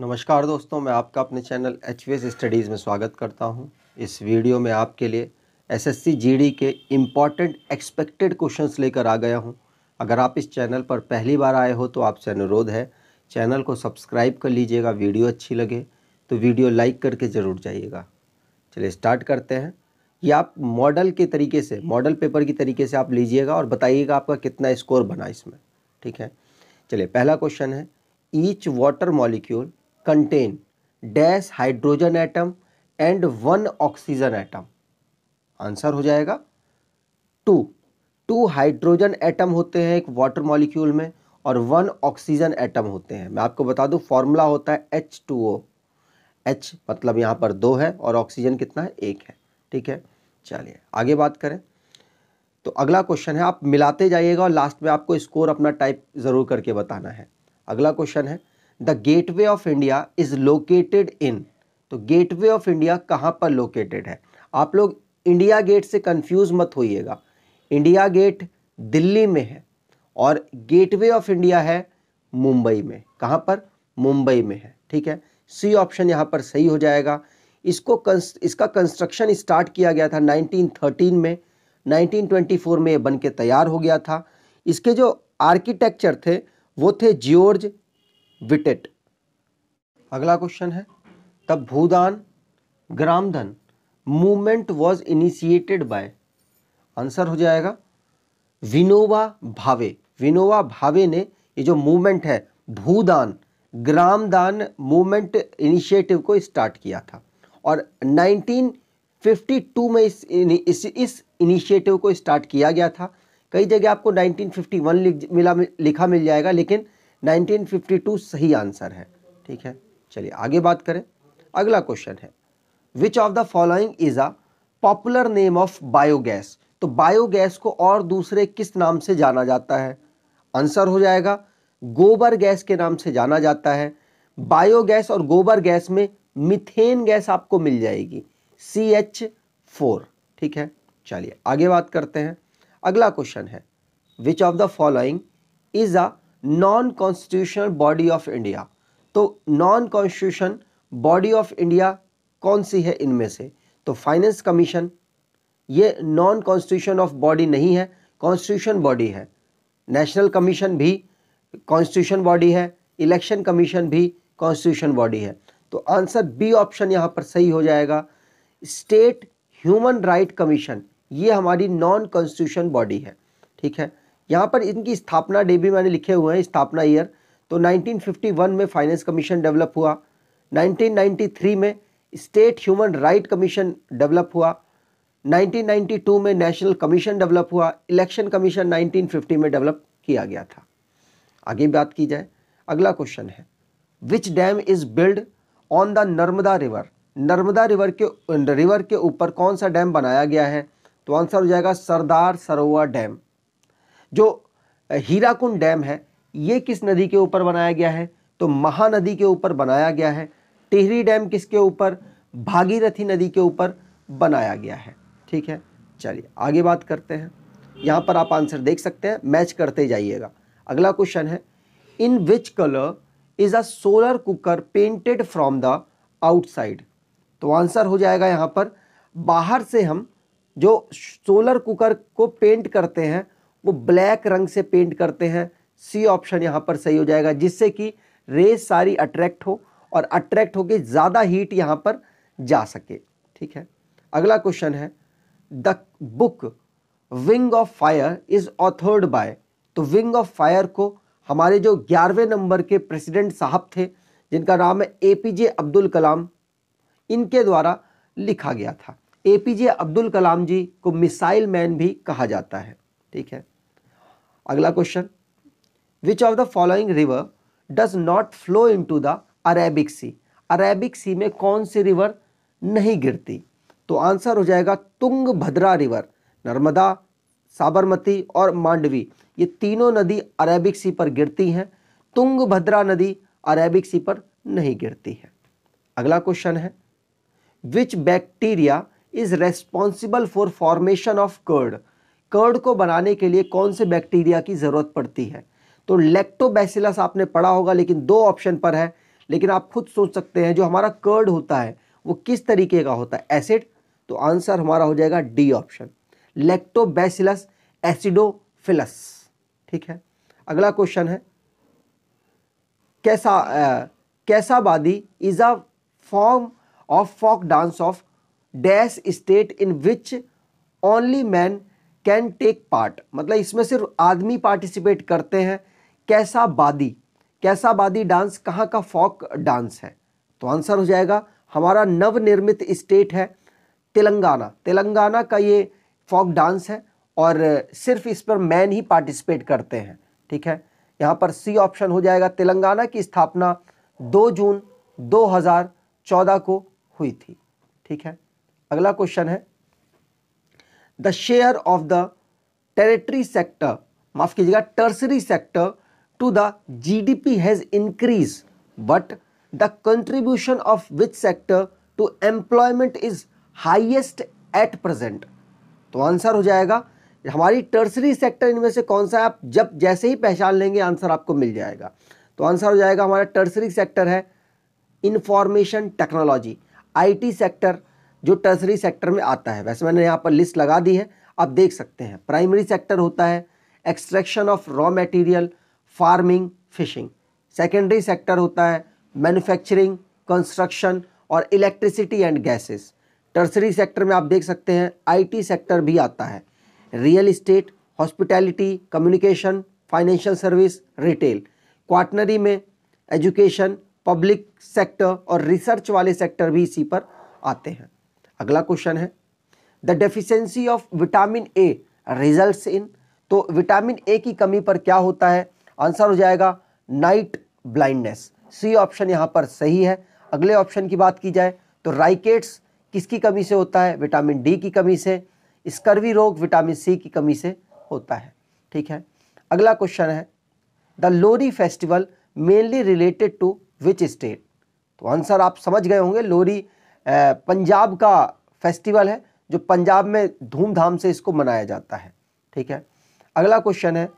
नमस्कार दोस्तों मैं आपका अपने चैनल एच स्टडीज़ में स्वागत करता हूं। इस वीडियो में आपके लिए एसएससी जीडी के इम्पॉर्टेंट एक्सपेक्टेड क्वेश्चंस लेकर आ गया हूं। अगर आप इस चैनल पर पहली बार आए हो तो आपसे अनुरोध है चैनल को सब्सक्राइब कर लीजिएगा वीडियो अच्छी लगे तो वीडियो लाइक करके ज़रूर जाइएगा चलिए स्टार्ट करते हैं ये आप मॉडल के तरीके से मॉडल पेपर की तरीके से आप लीजिएगा और बताइएगा आपका कितना स्कोर बना इसमें ठीक है चलिए पहला क्वेश्चन है each water molecule contain dash hydrogen atom and one oxygen atom answer हो जाएगा टू टू हाइड्रोजन एटम होते हैं एक वाटर मॉलिक्यूल में और वन ऑक्सीजन एटम होते हैं मैं आपको बता दूं फॉर्मूला होता है एच टू ओ एच मतलब यहां पर दो है और ऑक्सीजन कितना है एक है ठीक है चलिए आगे बात करें तो अगला क्वेश्चन है आप मिलाते जाइएगा और लास्ट में आपको स्कोर अपना टाइप ज़रूर करके बताना है अगला क्वेश्चन है the gateway of India is located in तो गेट वे ऑफ इंडिया कहाँ पर लोकेटेड है आप लोग इंडिया गेट से कंफ्यूज मत होइएगा इंडिया गेट दिल्ली में है और गेट वे ऑफ इंडिया है मुंबई में कहाँ पर मुंबई में है ठीक है सी ऑप्शन यहाँ पर सही हो जाएगा इसको इसका कंस्ट्रक्शन स्टार्ट किया गया था 1913 में 1924 में ये बन के तैयार हो गया था इसके जो आर्किटेक्चर थे वो थे जॉर्ज विटेट अगला क्वेश्चन है तब Bhoodan Gramdan movement was initiated by answer हो जाएगा विनोबा भावे विनोबा भावे ने ये जो मूवमेंट है भूदान ग्रामदान मूवमेंट इनिशिएटिव को स्टार्ट किया था और 1952 में इस इस, इस इनिशिएटिव को स्टार्ट किया गया था कई जगह आपको 1951 लिख मिला लिखा मिल जाएगा लेकिन 1952 सही आंसर है ठीक है चलिए आगे बात करें अगला क्वेश्चन है which of the following is a popular name of biogas तो बायोगैस को और दूसरे किस नाम से जाना जाता है आंसर हो जाएगा गोबर गैस के नाम से जाना जाता है बायोगैस और गोबर गैस में मिथेन गैस आपको मिल जाएगी सी एच फोर ठीक है चलिए आगे बात करते हैं अगला क्वेश्चन है which of the following is a non constitutional body of India तो non constitution body of India कौन सी है इनमें से तो फाइनेंस कमीशन ये नॉन कॉन्स्टिट्यूशन ऑफ बॉडी नहीं है कॉन्स्टिट्यूशन बॉडी है नेशनल कमीशन भी कॉन्स्टिट्यूशन बॉडी है इलेक्शन कमीशन भी कॉन्स्टिट्यूशन बॉडी है तो आंसर बी ऑप्शन यहाँ पर सही हो जाएगा स्टेट ह्यूमन राइट कमीशन ये हमारी नॉन कॉन्स्टिट्यूशन बॉडी है ठीक है यहाँ पर इनकी स्थापना डे भी मैंने लिखे हुए हैं स्थापना ईयर तो 1951 में फाइनेंस कमीशन डेवलप हुआ 1993 में state human right commission develop हुआ 1992 में नेशनल कमीशन डेवलप हुआ इलेक्शन कमीशन 1950 में डेवलप किया गया था आगे बात की जाए अगला क्वेश्चन है which dam is build on the Narmada river Narmada river के रिवर के ऊपर कौन सा डैम बनाया गया है तो आंसर हो जाएगा सरदार सरोवर डैम जो हीराकुंड डैम है ये किस नदी के ऊपर बनाया गया है तो महानदी के ऊपर बनाया गया है टिहरी डैम किसके ऊपर भागीरथी नदी के ऊपर बनाया गया है ठीक है चलिए आगे बात करते हैं यहाँ पर आप आंसर देख सकते हैं मैच करते जाइएगा अगला क्वेश्चन है in which colour is a solar cooker painted from the outside तो आंसर हो जाएगा यहाँ पर बाहर से हम जो सोलर कुकर को पेंट करते हैं वो ब्लैक रंग से पेंट करते हैं सी ऑप्शन यहाँ पर सही हो जाएगा जिससे कि रेस सारी अट्रैक्ट हो और अट्रैक्ट होकर ज़्यादा हीट यहाँ पर जा सके ठीक है अगला क्वेश्चन है the book wing of fire is authored by तो विंग ऑफ फायर को हमारे जो ग्यारहवें नंबर के प्रेसिडेंट साहब थे जिनका नाम है ए पी जे अब्दुल कलाम इनके द्वारा लिखा गया था ए पी जे अब्दुल कलाम जी को मिसाइल मैन भी कहा जाता है ठीक है अगला question which of the following river does not flow into the Arabic sea Arabic sea में कौन सी रिवर नहीं गिरती तो आंसर हो जाएगा तुंग भद्रा रिवर नर्मदा साबरमती और मांडवी ये तीनों नदी अरेबिक सी पर गिरती हैं भद्रा नदी अरेबिक सी पर नहीं गिरती है अगला क्वेश्चन है which bacteria is responsible for formation of curd curd को बनाने के लिए कौन से बैक्टीरिया की ज़रूरत पड़ती है तो लेक्टोबैसिलस आपने पढ़ा होगा लेकिन दो ऑप्शन पर है लेकिन आप खुद सोच सकते हैं जो हमारा कर्ड होता है वो किस तरीके का होता है एसिड तो आंसर हमारा हो जाएगा डी ऑप्शन लेक्टोबैसिलस एसिडोफिलस ठीक है अगला क्वेश्चन है कैसा आ, Kaisabadi is a form of folk dance of dash state in which only man can take part मतलब इसमें सिर्फ आदमी पार्टिसिपेट करते हैं कैसा बादी कैसा बादी डांस कहाँ का फोक डांस है तो आंसर हो जाएगा हमारा नवनिर्मित स्टेट है तेलंगाना तेलंगाना का ये फोक डांस है और सिर्फ इस पर मैन ही पार्टिसिपेट करते हैं ठीक है यहाँ पर सी ऑप्शन हो जाएगा तेलंगाना की स्थापना 2 जून 2014 को हुई थी ठीक है अगला क्वेश्चन है the share of the territory sector माफ कीजिएगा tertiary sector to the GDP has increase but the contribution of which sector to employment is highest at present तो आंसर हो जाएगा हमारी टर्सरी सेक्टर इनमें से कौन सा है आप जब जैसे ही पहचान लेंगे आंसर आपको मिल जाएगा तो आंसर हो जाएगा हमारा टर्सरी सेक्टर है इंफॉर्मेशन टेक्नोलॉजी आईटी सेक्टर जो टर्सरी सेक्टर में आता है वैसे मैंने यहाँ पर लिस्ट लगा दी है आप देख सकते हैं प्राइमरी सेक्टर होता है extraction of raw material farming fishing secondary sector होता है मैन्युफैक्चरिंग कंस्ट्रक्शन और electricity and gases tertiary sector में आप देख सकते हैं आईटी सेक्टर भी आता है real estate hospitality communication financial service retail quaternary में एजुकेशन पब्लिक सेक्टर और रिसर्च वाले सेक्टर भी इसी पर आते हैं अगला क्वेश्चन है the deficiency of vitamin A results in तो विटामिन ए की कमी पर क्या होता है आंसर हो जाएगा नाइट ब्लाइंडनेस सी ऑप्शन यहां पर सही है अगले ऑप्शन की बात की जाए तो राइकेट्स किसकी कमी से होता है विटामिन डी की कमी से स्कर्वी रोग विटामिन सी की कमी से होता है ठीक है अगला क्वेश्चन है the Lohri festival mainly related to which state तो आंसर आप समझ गए होंगे लोरी पंजाब का फेस्टिवल है जो पंजाब में धूमधाम से इसको मनाया जाता है ठीक है अगला क्वेश्चन है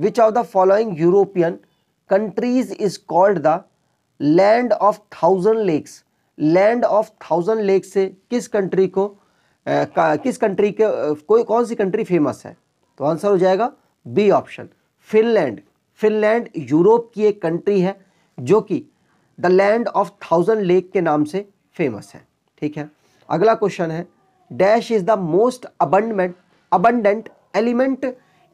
which of the following European countries is called the land of thousand lakes land of thousand lake से किस कंट्री को आ, किस कंट्री के कोई कौन सी कंट्री फेमस है तो आंसर हो जाएगा B option Finland Finland Europe की एक कंट्री है जो कि the land of thousand lake के नाम से फेमस है ठीक है अगला क्वेश्चन है dash is the most abundment abundant element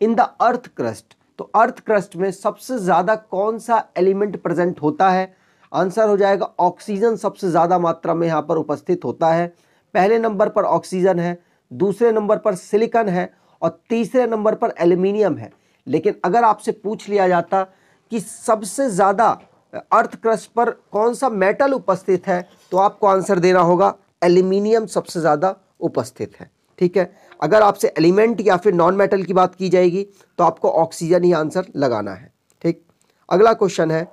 in the earth crust तो अर्थ क्रस्ट में सबसे ज़्यादा कौन सा एलिमेंट प्रेजेंट होता है आंसर हो जाएगा ऑक्सीजन सबसे ज़्यादा मात्रा में यहाँ पर उपस्थित होता है पहले नंबर पर ऑक्सीजन है दूसरे नंबर पर सिलिकन है और तीसरे नंबर पर एल्यूमिनियम है लेकिन अगर आपसे पूछ लिया जाता कि सबसे ज़्यादा अर्थ क्रश पर कौन सा मेटल उपस्थित है तो आपको आंसर देना होगा एल्यूमिनियम सबसे ज़्यादा उपस्थित है ठीक है अगर आपसे एलिमेंट या फिर नॉन मेटल की बात की जाएगी तो आपको ऑक्सीजन ही आंसर लगाना है ठीक अगला क्वेश्चन है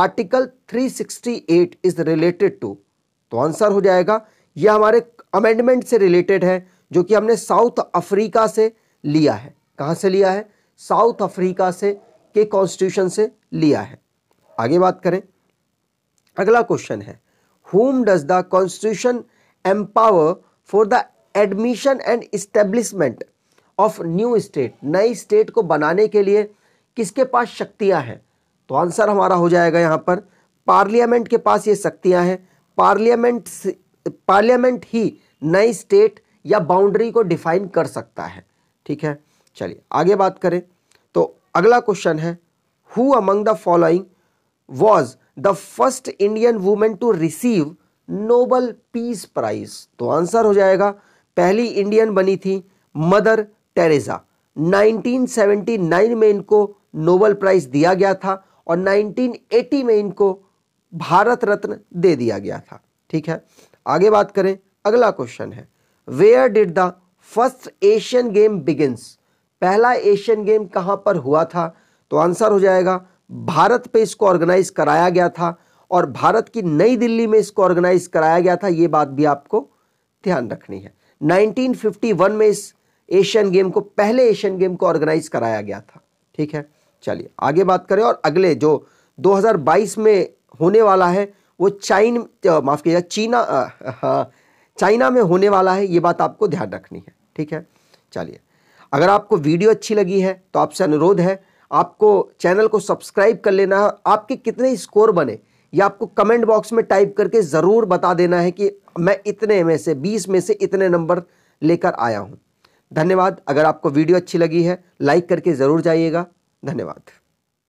आर्टिकल 368 इज रिलेटेड टू तो आंसर हो जाएगा यह हमारे अमेंडमेंट से रिलेटेड है जो कि हमने साउथ अफ्रीका से लिया है कहाँ से लिया है साउथ अफ्रीका से के कॉन्स्टिट्यूशन से लिया है आगे बात करें अगला क्वेश्चन है whom does the constitution empower for the admission and establishment of new state नई स्टेट को बनाने के लिए किसके पास शक्तियां हैं तो आंसर हमारा हो जाएगा यहाँ पर पार्लियामेंट के पास ये शक्तियां हैं पार्लियामेंट पार्लियामेंट ही नई स्टेट या बाउंड्री को डिफाइन कर सकता है ठीक है चलिए आगे बात करें तो अगला क्वेश्चन है who among the following was the first Indian women to receive Nobel peace prize तो आंसर हो जाएगा पहली इंडियन बनी थी मदर टेरेजा 1979 में इनको नोबल प्राइज दिया गया था और 1980 में इनको भारत रत्न दे दिया गया था ठीक है आगे बात करें अगला क्वेश्चन है where did the first Asian game begins पहला एशियन गेम कहां पर हुआ था तो आंसर हो जाएगा भारत पे इसको ऑर्गेनाइज कराया गया था और भारत की नई दिल्ली में इसको ऑर्गेनाइज कराया गया था ये बात भी आपको ध्यान रखनी है 1951 में इस एशियन गेम को पहले एशियन गेम को ऑर्गेनाइज कराया गया था ठीक है चलिए आगे बात करें और अगले जो 2022 में होने वाला है वो चाइन माफ़ कीजिएगा चीना हाँ, चाइना में होने वाला है ये बात आपको ध्यान रखनी है ठीक है चलिए अगर आपको वीडियो अच्छी लगी है तो आपसे अनुरोध है आपको चैनल को सब्सक्राइब कर लेना है आपके कितने स्कोर बने या आपको कमेंट बॉक्स में टाइप करके ज़रूर बता देना है कि मैं इतने में से बीस में से इतने नंबर लेकर आया हूँ धन्यवाद अगर आपको वीडियो अच्छी लगी है लाइक करके ज़रूर जाइएगा धन्यवाद